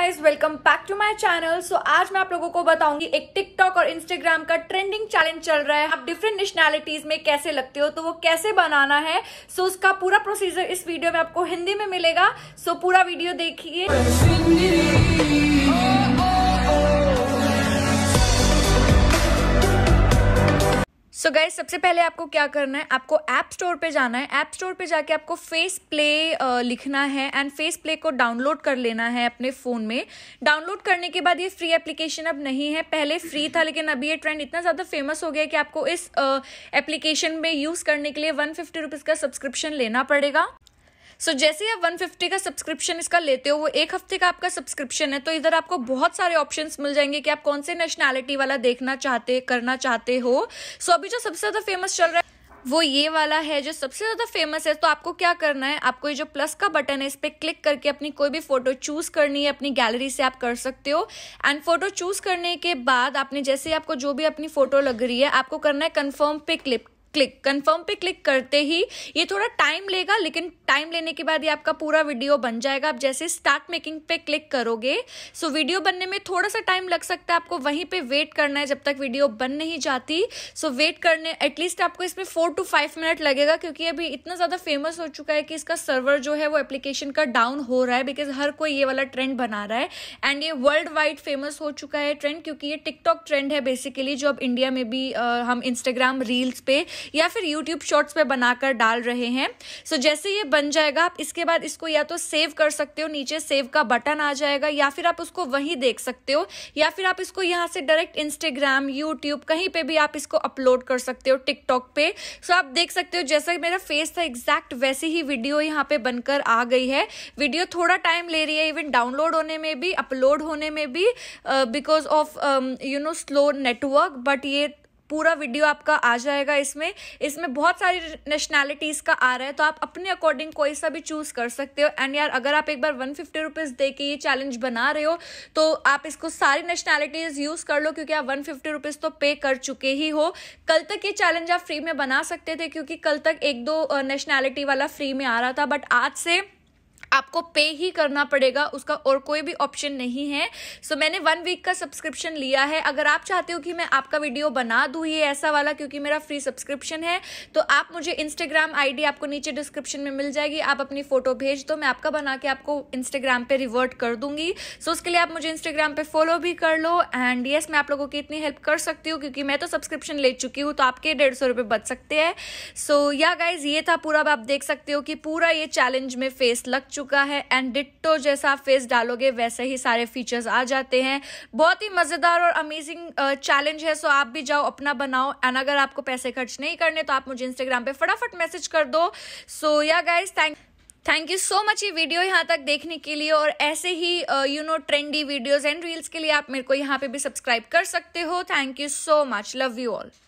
guys welcome back to my channel so आज मैं आप लोगों को बताऊंगी एक टिकटॉक और इंस्टाग्राम का ट्रेंडिंग चैलेंज चल रहा है आप डिफरेंट नेशनैलिटीज में कैसे लगते हो तो वो कैसे बनाना है सो so, उसका पूरा प्रोसीजर इस वीडियो में आपको हिंदी में मिलेगा सो so, पूरा वीडियो देखिए सो so गाइज सबसे पहले आपको क्या करना है आपको ऐप स्टोर पे जाना है ऐप स्टोर पे जाके आपको फेस प्ले लिखना है एंड फेस प्ले को डाउनलोड कर लेना है अपने फ़ोन में डाउनलोड करने के बाद ये फ्री एप्लीकेशन अब नहीं है पहले फ्री था लेकिन अभी ये ट्रेंड इतना ज़्यादा फेमस हो गया कि आपको इस एप्लीकेशन में यूज़ करने के लिए वन फिफ्टी रुपीज़ का सब्सक्रिप्शन लेना पड़ेगा सो so, जैसे ही आप 150 का सब्सक्रिप्शन इसका लेते हो वो एक हफ्ते का आपका सब्सक्रिप्शन है तो इधर आपको बहुत सारे ऑप्शन मिल जाएंगे कि आप कौन से नेशनैलिटी वाला देखना चाहते करना चाहते हो सो so, अभी जो सबसे ज़्यादा फेमस चल रहा है वो ये वाला है जो सबसे ज़्यादा फेमस है तो आपको क्या करना है आपको ये जो प्लस का बटन है इस पर क्लिक करके अपनी कोई भी फ़ोटो चूज़ करनी है अपनी गैलरी से आप कर सकते हो एंड फ़ोटो चूज़ करने के बाद आपने जैसे आपको जो भी अपनी फ़ोटो लग रही है आपको करना है कन्फर्म पे क्लिक क्लिक कंफर्म पे क्लिक करते ही ये थोड़ा टाइम लेगा लेकिन टाइम लेने के बाद ये आपका पूरा वीडियो बन जाएगा आप जैसे स्टार्ट मेकिंग पे क्लिक करोगे सो वीडियो बनने में थोड़ा सा टाइम लग सकता है आपको वहीं पे वेट करना है जब तक वीडियो बन नहीं जाती सो वेट करने एटलीस्ट आपको इसमें फोर टू फाइव मिनट लगेगा क्योंकि अभी इतना ज़्यादा फेमस हो चुका है कि इसका सर्वर जो है वो एप्लीकेशन का डाउन हो रहा है बिकॉज हर कोई ये वाला ट्रेंड बना रहा है एंड ये वर्ल्ड वाइड फेमस हो चुका है ट्रेंड क्योंकि ये टिकटॉक ट्रेंड है बेसिकली जो अब इंडिया में भी हम इंस्टाग्राम रील्स पे या फिर यूट्यूब शॉर्ट्स पे बनाकर डाल रहे हैं सो so, जैसे ये बन जाएगा आप इसके बाद इसको या तो सेव कर सकते हो नीचे सेव का बटन आ जाएगा या फिर आप उसको वहीं देख सकते हो या फिर आप इसको यहाँ से डायरेक्ट इंस्टाग्राम यूट्यूब कहीं पे भी आप इसको अपलोड कर सकते हो टिकटॉक पे सो so, आप देख सकते हो जैसा मेरा फेस था एग्जैक्ट वैसे ही वीडियो यहाँ पे बनकर आ गई है वीडियो थोड़ा टाइम ले रही है इवन डाउनलोड होने में भी अपलोड होने में भी because of you know slow network but ये पूरा वीडियो आपका आ जाएगा इसमें इसमें बहुत सारी नेशनैलिटीज़ का आ रहा है तो आप अपने अकॉर्डिंग कोई सा भी चूज़ कर सकते हो एंड यार अगर आप एक बार वन फिफ्टी रुपीज़ दे के ये चैलेंज बना रहे हो तो आप इसको सारी नेशनैलिटीज़ यूज़ कर लो क्योंकि आप वन फिफ्टी रुपीज़ तो पे कर चुके ही हो कल तक ये चैलेंज आप फ्री में बना सकते थे क्योंकि कल तक एक दो नेशनैलिटी वाला फ्री में आ रहा था बट आज से आपको पे ही करना पड़ेगा उसका और कोई भी ऑप्शन नहीं है सो so, मैंने वन वीक का सब्सक्रिप्शन लिया है अगर आप चाहते हो कि मैं आपका वीडियो बना दू ये ऐसा वाला क्योंकि मेरा फ्री सब्सक्रिप्शन है तो आप मुझे इंस्टाग्राम आईडी आपको नीचे डिस्क्रिप्शन में मिल जाएगी आप अपनी फोटो भेज दो मैं आपका बना के आपको इंस्टाग्राम पे रिवर्ट कर दूंगी सो so, उसके लिए आप मुझे इंस्टाग्राम पे फॉलो भी कर लो एंड येस yes, मैं आप लोगों की इतनी हेल्प कर सकती हूँ क्योंकि मैं तो सब्सक्रिप्शन ले चुकी हूँ तो आपके डेढ़ सौ रुपये बच सकते हैं सो या गाइज ये था पूरा आप देख सकते हो कि पूरा ये चैलेंज में फेस लग चुका चुका है एंड डिट्टो जैसा फेस डालोगे वैसे ही सारे फीचर्स आ जाते हैं बहुत ही मज़ेदार और अमेजिंग चैलेंज है सो आप भी जाओ अपना बनाओ एंड अगर आपको पैसे खर्च नहीं करने तो आप मुझे इंस्टाग्राम पे फटाफट मैसेज कर दो सो या guys thank thank you so much ये वीडियो यहाँ तक देखने के लिए और ऐसे ही you know trendy videos and reels के लिए आप मेरे को यहाँ पे भी सब्सक्राइब कर सकते हो thank you so much love you all